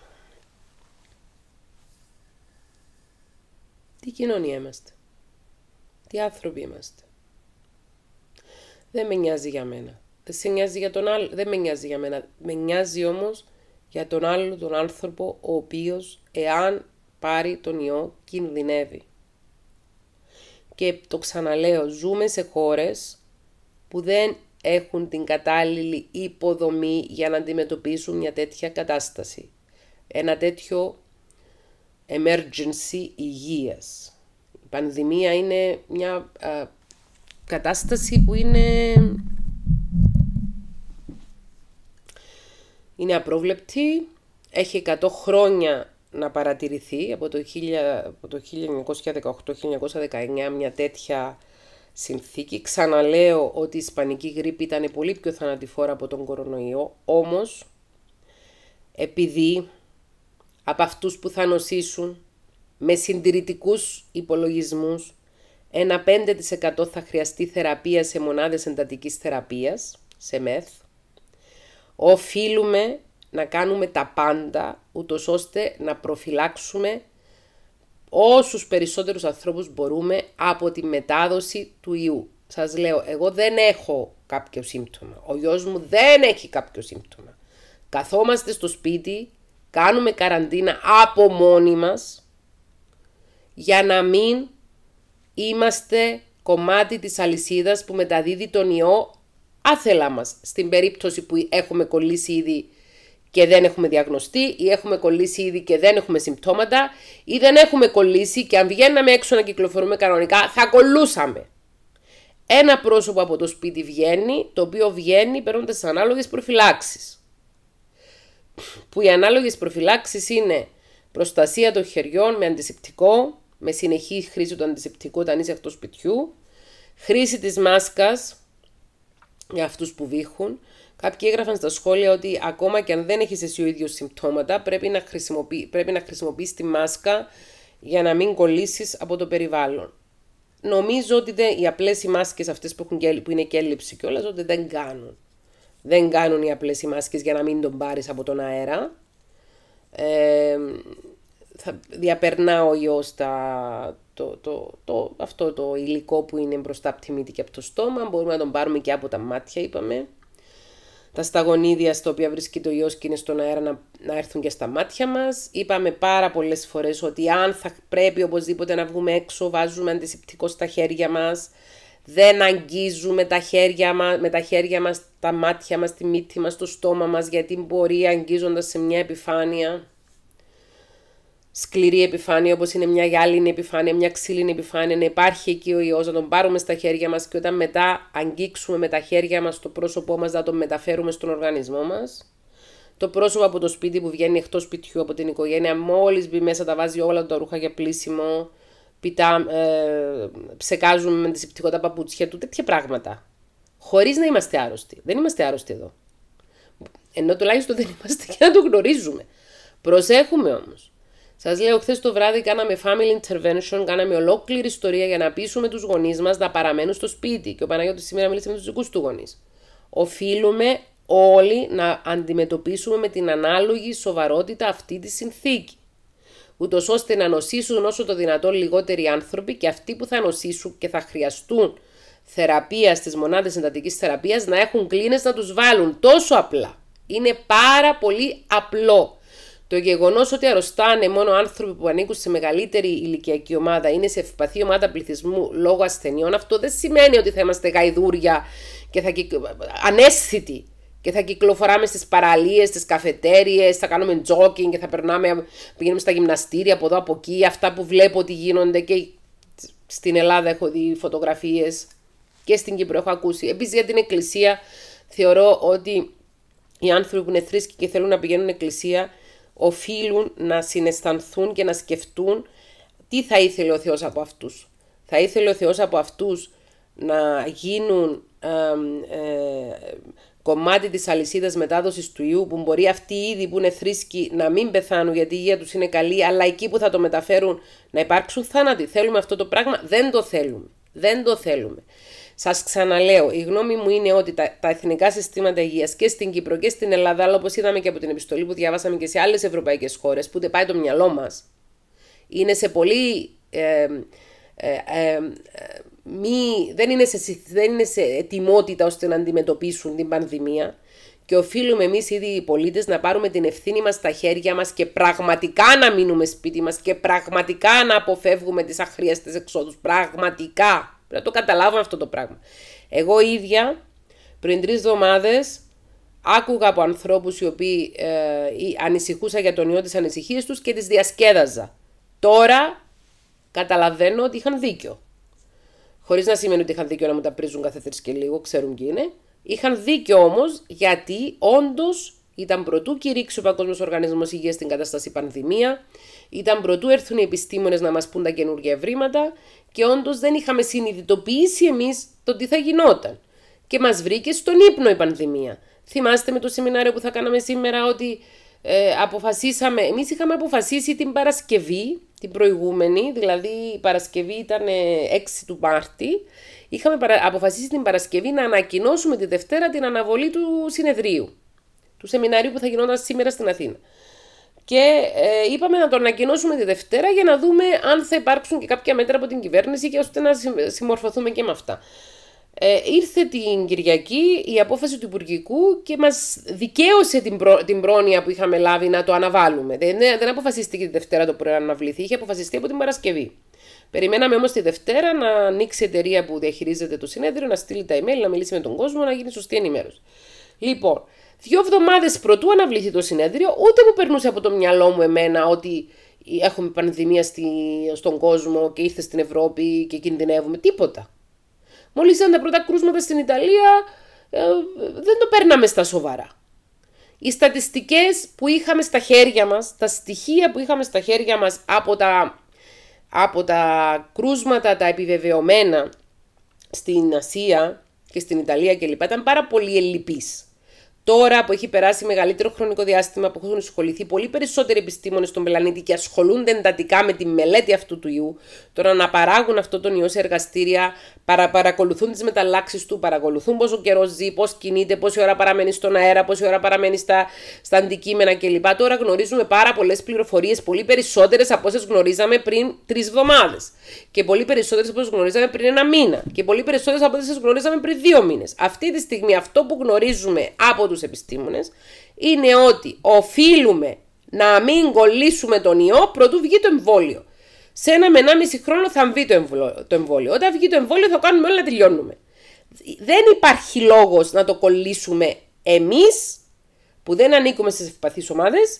Speaker 1: Τι κοινωνία είμαστε. Τι άνθρωποι είμαστε. Δεν με νοιάζει για μένα. Δεν, σε νοιάζει για τον άλλο. Δεν με νοιάζει για μένα. Με νοιάζει όμως για τον άλλο τον άνθρωπο ο οποίος εάν πάρει τον ιό κινδυνεύει. Και το ξαναλέω, ζούμε σε χώρες που δεν έχουν την κατάλληλη υποδομή για να αντιμετωπίσουν μια τέτοια κατάσταση. Ένα τέτοιο emergency υγείας. Η πανδημία είναι μια κατάσταση που είναι... Είναι απρόβλεπτη, έχει 100 χρόνια να παρατηρηθεί από το 1918-1919 μια τέτοια συνθήκη. Ξαναλέω ότι η Ισπανική γρήπη ήταν πολύ πιο θανατηφόρα από τον κορονοϊό, όμως επειδή από αυτούς που θα νοσήσουν με συντηρητικούς υπολογισμούς ένα 5% θα χρειαστεί θεραπεία σε μονάδες εντατικής θεραπείας, σε μεθ, οφείλουμε να κάνουμε τα πάντα ούτως ώστε να προφυλάξουμε όσους περισσότερους ανθρώπους μπορούμε από τη μετάδοση του ιού. Σας λέω, εγώ δεν έχω κάποιο σύμπτωμα. Ο γιος μου δεν έχει κάποιο σύμπτωμα. Καθόμαστε στο σπίτι, κάνουμε καραντίνα από μόνοι μας για να μην είμαστε κομμάτι της αλυσίδας που μεταδίδει τον ιό άθελα μας στην περίπτωση που έχουμε κολλήσει ήδη και δεν έχουμε διαγνωστεί ή έχουμε κολλήσει ήδη και δεν έχουμε συμπτώματα ή δεν έχουμε κολλήσει και αν βγαίναμε έξω να κυκλοφορούμε κανονικά θα κολλούσαμε. Ένα πρόσωπο από το σπίτι βγαίνει, το οποίο βγαίνει παίρνοντας τι ανάλογες προφυλάξεις. Που οι ανάλογες προφυλάξεις είναι προστασία των χεριών με αντισηπτικό, με συνεχή χρήση του αντισηπτικού όταν είσαι εκτός σπιτιού, χρήση της μάσκας, για αυτούς που βήχουν, Κάποιοι έγραφαν στα σχόλια ότι ακόμα και αν δεν έχεις εσύ ο ίδιος συμπτώματα, πρέπει να, χρησιμοποιεί, πρέπει να χρησιμοποιείς τη μάσκα για να μην κολλήσεις από το περιβάλλον. Νομίζω ότι δεν, οι απλές οι μάσκες αυτές που, έχουν που είναι και έλλειψη όλα, ότι δεν κάνουν. Δεν κάνουν οι απλές οι μάσκες για να μην τον πάρεις από τον αέρα. Ε, θα διαπερνά ο ιός το, το, το, αυτό το υλικό που είναι μπροστά από τη μύτη και από το στόμα. Μπορούμε να τον πάρουμε και από τα μάτια, είπαμε τα σταγονίδια στα οποία βρίσκει το ιός και είναι στον αέρα να, να έρθουν και στα μάτια μας. Είπαμε πάρα πολλές φορές ότι αν θα πρέπει οπωσδήποτε να βγούμε έξω βάζουμε αντισηπτικό στα χέρια μας, δεν αγγίζουμε τα χέρια μας, με τα χέρια μας, τα μάτια μας, τη μύτη μας, το στόμα μας γιατί μπορεί αγγίζοντας σε μια επιφάνεια σκληρή επιφάνεια όπως είναι μια γυάλινη επιφάνεια, μια ξύλινη επιφάνεια, να υπάρχει εκεί ο ιός, να τον πάρουμε στα χέρια μας και όταν μετά αγγίξουμε με τα χέρια μας το πρόσωπό μας να τον μεταφέρουμε στον οργανισμό μας. Το πρόσωπο από το σπίτι που βγαίνει εκτός σπιτιού, από την οικογένεια, μόλις μπει μέσα, τα βάζει όλα τα ρούχα για πλήσιμο, πιτά, ε, ψεκάζουμε με τις τα παπούτσια του, τέτοια πράγματα. Χωρίς να είμαστε άρρωστοι. Δεν είμαστε άρρωστοι εδώ. Ενώ τουλάχιστον δεν είμαστε [laughs] και να το γνωρίζουμε. Προσέχουμε όμως. Σας λέω, χθες το βράδυ κάναμε family intervention, κάναμε ολόκληρη ιστορία για να πείσουμε τους γονείς μας να παραμένουν στο σπίτι. Και ο Παναγιώτης σήμερα μίλησε με τους του δικούς του γονείς. Οφείλουμε όλοι να αντιμετωπίσουμε με την ανάλογη σοβαρότητα αυτή τη συνθήκη. Ούτως ώστε να νοσήσουν όσο το δυνατόν λιγότεροι άνθρωποι και αυτοί που θα νοσήσουν και θα χρειαστούν θεραπεία στις μονάδες εντατική θεραπείας να έχουν κλίνες να τους βάλουν. Τόσο απλά. Είναι πάρα πολύ απλό. Το γεγονός ότι αρρωστάνε μόνο άνθρωποι που ανήκουν σε μεγαλύτερη ηλικιακή ομάδα, είναι σε ευπαθή ομάδα πληθυσμού λόγω ασθενειών, αυτό δεν σημαίνει ότι θα είμαστε γαϊδούρια και θα και θα κυκλοφοράμε στις παραλίες, στις καφετέρειε, θα κάνουμε τζόκινγκ και θα περνάμε, πηγαίνουμε στα γυμναστήρια από εδώ από εκεί. Αυτά που βλέπω ότι γίνονται και στην Ελλάδα έχω δει φωτογραφίες και στην Κύπρο έχω ακούσει. Επίσης για την εκκλησία θεωρώ ότι οι άνθρωποι που είναι θρήσκοι και θέλουν να πηγαίνουν εκκλησία οφείλουν να συναισθανθούν και να σκεφτούν τι θα ήθελε ο Θεός από αυτούς. Θα ήθελε ο Θεός από αυτούς να γίνουν ε, κομμάτι της αλυσίδας μετάδοσης του ιού που μπορεί αυτοί ήδη που είναι θρήσκοι να μην πεθάνουν γιατί η υγεία τους είναι καλή αλλά εκεί που θα το μεταφέρουν να υπάρξουν θάνατοι. Θέλουμε αυτό το πράγμα. Δεν το θέλουμε. Δεν το θέλουμε. Σας ξαναλέω, η γνώμη μου είναι ότι τα, τα εθνικά συστήματα υγείας και στην Κύπρο και στην Ελλάδα, αλλά όπως είδαμε και από την επιστολή που διαβάσαμε και σε άλλες ευρωπαϊκές χώρες, που ούτε πάει το μυαλό μας, είναι σε πολύ. Ε, ε, ε, δεν, είναι σε, δεν είναι ετοιμότητα ώστε να αντιμετωπίσουν την πανδημία και οφείλουμε εμείς ήδη οι πολίτες να πάρουμε την ευθύνη μας στα χέρια μας και πραγματικά να μείνουμε σπίτι μας και πραγματικά να αποφεύγουμε τις αχρίαστες εξόδους. Πραγματικά. Πρέπει να το καταλάβω αυτό το πράγμα. Εγώ ίδια πριν τρεις εβδομάδες άκουγα από ανθρώπους οι οποίοι ε, ανησυχούσα για τον ιό της ανησυχίας τους και τις διασκέδαζα. Τώρα καταλαβαίνω ότι είχαν δίκιο. Χωρίς να σημαίνει ότι είχαν δίκιο να μου τα πρίζουν κάθε τρεις και λίγο, ξέρουν τι είναι. Είχαν δίκιο όμως γιατί όντως ήταν πρωτού κηρύξει ο Παγκόσμιος Οργανισμός Υγείας στην κατάσταση πανδημία. Ήταν πρωτού έρθουν οι επιστήμονες να μας πούν τα καινούργια ευρήματα και όντως δεν είχαμε συνειδητοποιήσει εμείς το τι θα γινόταν. Και μας βρήκε στον ύπνο η πανδημία. Θυμάστε με το σεμινάριο που θα κάναμε σήμερα ότι ε, αποφασίσαμε, εμείς είχαμε αποφασίσει την Παρασκευή, την προηγούμενη, δηλαδή η Παρασκευή ήταν 6 ε, του Μάρτη, είχαμε αποφασίσει την Παρασκευή να ανακοινώσουμε τη Δευτέρα την αναβολή του συνεδρίου, του σεμιναρίου που θα γινόταν σήμερα στην Αθήνα. Και ε, είπαμε να το ανακοινώσουμε τη Δευτέρα για να δούμε αν θα υπάρξουν και κάποια μέτρα από την κυβέρνηση και ώστε να συμμορφωθούμε και με αυτά. Ε, ήρθε την Κυριακή η απόφαση του Υπουργικού και μας δικαίωσε την, προ, την πρόνοια που είχαμε λάβει να το αναβάλουμε. Δεν, δεν αποφασίστηκε τη Δευτέρα το πρωί να αναβληθεί, είχε αποφασιστεί από την Παρασκευή. Περιμέναμε όμως τη Δευτέρα να ανοίξει η εταιρεία που διαχειρίζεται το συνέδριο, να στείλει τα email, να μιλήσει με τον κόσμο, να γίνει σωστή ενημέρωση. Λοιπόν, Δύο εβδομάδες πρωτού αναβληθεί το συνέδριο, ούτε μου περνούσε από το μυαλό μου εμένα ότι έχουμε πανδημία στη, στον κόσμο και ήρθε στην Ευρώπη και κινδυνεύουμε. Τίποτα. Μόλις ήταν τα πρώτα κρούσματα στην Ιταλία, ε, δεν το παίρναμε στα σοβαρά. Οι στατιστικές που είχαμε στα χέρια μας, τα στοιχεία που είχαμε στα χέρια μας από τα, από τα κρούσματα, τα επιβεβαιωμένα στην Ασία και στην Ιταλία κλπ. ήταν πάρα πολύ ελλειπής. Τώρα που έχει περάσει μεγαλύτερο χρονικό διάστημα, που έχουν ασχοληθεί πολύ περισσότεροι επιστήμονες στον πλανήτη και ασχολούνται εντατικά με τη μελέτη αυτού του ιού, το να αναπαράγουν αυτό τον ιό σε εργαστήρια, παρα, παρακολουθούν τις μεταλλάξεις του, παρακολουθούν πόσο καιρός ζει, πώς κινείται, πόση ώρα παραμένει στον αέρα, πόση ώρα παραμένει στα, στα αντικείμενα κλπ. Τώρα γνωρίζουμε πάρα πολλές πληροφορίες, πολύ περισσότερες από όσες γνωρίζαμε πριν τρεις εβδομάδες. Και πολύ περισσότερες από όσες γνωρίζαμε πριν ένα μήνα. Και πολύ περισσότερες από όσες γνωρίζαμε πριν δύο μήνες. Αυτή τη στιγμή αυτό που γνωρίζουμε από τους τους επιστήμονες, είναι ότι οφείλουμε να μην κολλήσουμε τον ιό προτού βγει το εμβόλιο. Σε ένα με ένα μισή χρόνο θα βγει το εμβόλιο. Όταν βγει το εμβόλιο θα κάνουμε όλα να τελειώνουμε. Δεν υπάρχει λόγος να το κολλήσουμε εμείς που δεν ανήκουμε στις ευπαθείς ομάδες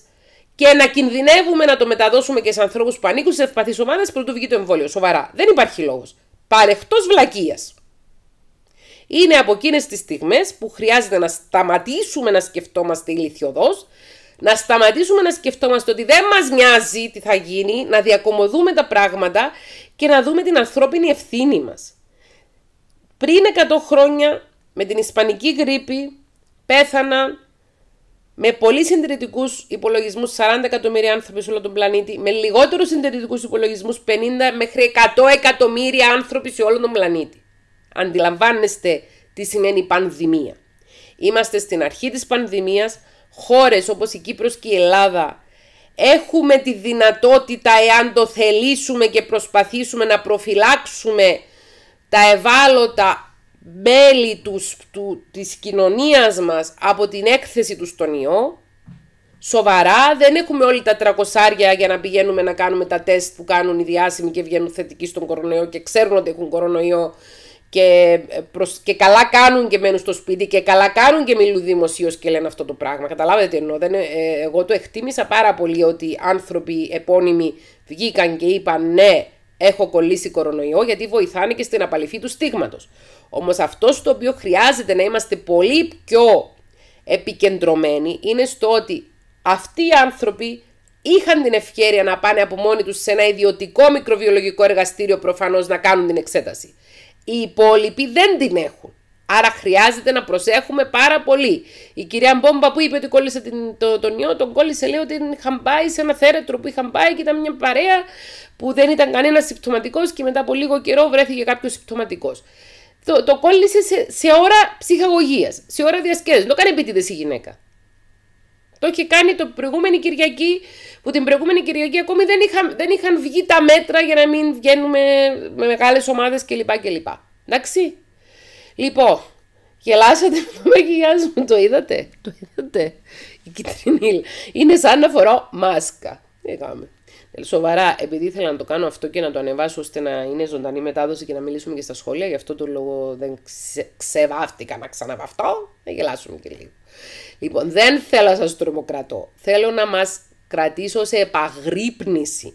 Speaker 1: και να κινδυνεύουμε να το μεταδώσουμε και σε ανθρώπους που ανήκουν στις ευπαθείς ομάδες πρωτού βγει το εμβόλιο. Σοβαρά. Δεν υπάρχει λόγος. Παρεχτό βλακείας είναι από εκείνες τις στιγμές που χρειάζεται να σταματήσουμε να σκεφτόμαστε ηλικιωδώς, να σταματήσουμε να σκεφτόμαστε ότι δεν μας νοιάζει τι θα γίνει, να διακομωδούμε τα πράγματα και να δούμε την ανθρώπινη ευθύνη μας. Πριν 100 χρόνια, με την Ισπανική γρήπη, πέθαναν με πολύ συντηρητικούς υπολογισμούς, 40 εκατομμύρια άνθρωποι σε όλο τον πλανήτη, με λιγότερους συντηρητικούς υπολογισμούς, 50 μέχρι 100 εκατομμύρια άνθρωποι σε όλο τον πλανήτη αντιλαμβάνεστε τι σημαίνει πανδημία. Είμαστε στην αρχή της πανδημίας, χώρες όπως η Κύπρος και η Ελλάδα έχουμε τη δυνατότητα εάν το θελήσουμε και προσπαθήσουμε να προφυλάξουμε τα ευάλωτα μέλη τους, του, της κοινωνίας μας από την έκθεση τους στον ιό. Σοβαρά, δεν έχουμε όλοι τα τρακοσάρια για να πηγαίνουμε να κάνουμε τα τεστ που κάνουν οι διάσημοι και βγαίνουν θετικοί στον κορονοϊό και ξέρουν ότι έχουν κορονοϊό και, ε, προς, και καλά κάνουν και μένουν στο σπίτι και καλά κάνουν και μιλούν δημοσίως και λένε αυτό το πράγμα. Καταλάβετε τι εννοώ. Δεν, ε, εγώ το εκτίμησα πάρα πολύ ότι άνθρωποι επώνυμοι βγήκαν και είπαν ναι, έχω κολλήσει κορονοϊό γιατί βοηθάνε και στην απαλήφη του στίγματος. Όμως αυτός στο οποίο χρειάζεται να είμαστε πολύ πιο επικεντρωμένοι είναι στο ότι αυτοί οι άνθρωποι είχαν την ευκαιρία να πάνε από μόνοι τους σε ένα ιδιωτικό μικροβιολογικό εργαστήριο προφανώς να κάνουν την εξέταση. Οι υπόλοιποι δεν την έχουν. Άρα χρειάζεται να προσέχουμε πάρα πολύ. Η κυρία Μπόμπα που είπε ότι κόλλησε την, το, τον ιό, τον κόλλησε λέει ότι είχαν πάει σε ένα θέρετρο που είχαν πάει και ήταν μια παρέα που δεν ήταν κανένας συμπτωματικός και μετά από λίγο καιρό βρέθηκε κάποιος συμπτωματικός. Το, το κόλλησε σε, σε ώρα ψυχαγωγίας, σε ώρα διασκέδασης. Το κάνει επίτηδες η γυναίκα. Το είχε κάνει το προηγούμενη Κυριακή, που την προηγούμενη Κυριακή ακόμη δεν είχαν, δεν είχαν βγει τα μέτρα για να μην βγαίνουμε με μεγάλες ομάδες κλπ. κλπ. Εντάξει. Λοιπόν, γελάσατε με το μαγειά μου, το είδατε. Το είδατε. Η κίτρινη Είναι σαν να φορώ μάσκα. Είχαμε. Ε, σοβαρά, επειδή ήθελα να το κάνω αυτό και να το ανεβάσω ώστε να είναι ζωντανή μετάδοση και να μιλήσουμε και στα σχόλια, γι' αυτό το λόγο δεν ξε... ξεβάφτηκα να ξαναβαφτώ. Να ε, γελάσουμε και λίγο. Λοιπόν, δεν θέλω να σας τρομοκρατώ. Θέλω να μας κρατήσω σε επαγρύπνηση.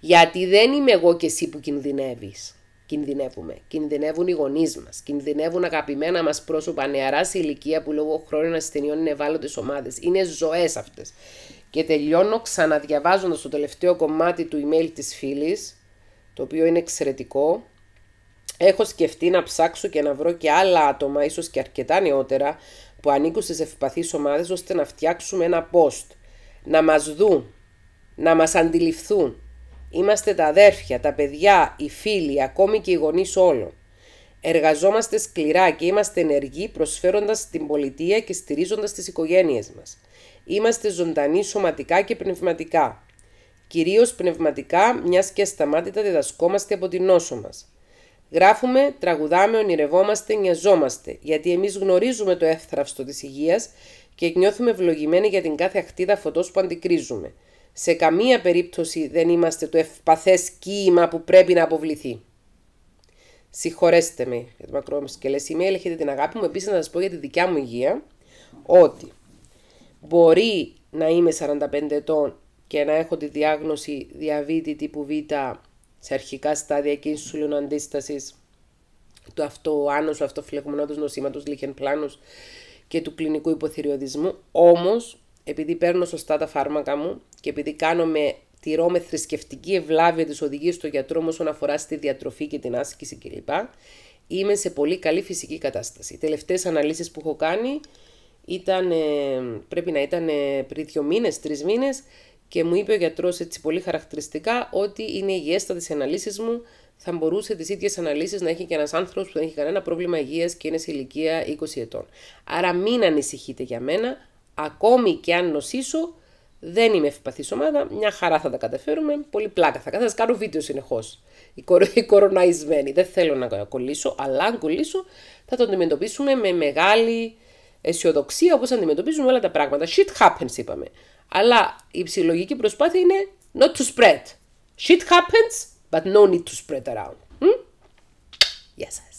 Speaker 1: Γιατί δεν είμαι εγώ και εσύ που κινδυνεύεις. Κινδυνεύουμε. Κινδυνεύουν οι γονείς μας. Κινδυνεύουν αγαπημένα μας πρόσωπα νεαρά σε ηλικία που λόγω χρόνων ασθενειών είναι ευάλωτες ομάδες. Είναι ζωές αυτές. Και τελειώνω ξαναδιαβάζοντας το τελευταίο κομμάτι του email της φίλης, το οποίο είναι εξαιρετικό. Έχω σκεφτεί να ψάξω και να βρω και άλλα άτομα, ίσως και αρκετά νεότερα, που ανήκουν στις ευπαθείς ομάδες ώστε να φτιάξουμε ένα post, να μας δουν, να μας αντιληφθούν. Είμαστε τα αδέρφια, τα παιδιά, οι φίλοι, ακόμη και οι γονείς όλων. Εργαζόμαστε σκληρά και είμαστε ενεργοί προσφέροντας την πολιτεία και στηρίζοντας τις οικογένειες μας. Είμαστε ζωντανοί σωματικά και πνευματικά. Κυρίως πνευματικά, μιας και ασταμάτητα διδασκόμαστε από την νόσο μας. Γράφουμε, τραγουδάμε, ονειρευόμαστε, νοιαζόμαστε, γιατί εμείς γνωρίζουμε το εύθραυστο της υγείας και νιώθουμε ευλογημένοι για την κάθε ακτίδα φωτός που αντικρίζουμε. Σε καμία περίπτωση δεν είμαστε το ευπαθές κύημα που πρέπει να αποβληθεί. Συγχωρέστε με για το μακρό και λε email. Έχετε την αγάπη μου. Επίσης, να σας πω για τη δικιά μου υγεία ότι μπορεί να είμαι 45 ετών και να έχω τη διάγνωση διαβήτη τύπου Β σε αρχικά στάδια λέω αντίσταση του αυτοάνωσου, νοσήματο, νοσήματος, πλάνου και του κλινικού υποθυριοδισμού. Όμως, επειδή παίρνω σωστά τα φάρμακα μου και επειδή κάνω με τηρώ με θρησκευτική ευλάβεια τις οδηγίες του γιατρού μου όσον αφορά στη διατροφή και την άσκηση κλπ. Είμαι σε πολύ καλή φυσική κατάσταση. Οι τελευταίες αναλύσεις που έχω κάνει ήταν, ε, πρέπει να ήταν ε, πριν δύο μήνες, τρεις μήνες και μου είπε ο γιατρός έτσι πολύ χαρακτηριστικά ότι είναι υγιέστατες οι αναλύσεις μου, θα μπορούσε τις ίδιες αναλύσεις να έχει και ένας άνθρωπος που δεν έχει κανένα πρόβλημα υγείας και είναι σε ηλικία 20 ετών. Άρα μην ανησυχείτε για μένα, ακόμη και αν νοσήσω, δεν είμαι ευπαθής ομάδα, μια χαρά θα τα καταφέρουμε, πολύ πλάκα θα κάνω. Θα κάνω βίντεο συνεχώς. Η κοροναϊσμένη. Δεν θέλω να κολλήσω, αλλά αν κολλήσω θα το αντιμετωπίσουμε με μεγάλη αισιοδοξία όπως αντιμετωπίζουμε όλα τα πράγματα. Shit happens, είπαμε. Αλλά η ψυχολογική προσπάθεια είναι not to spread. Shit happens, but no need to spread around. Γεια mm? σας. Yes.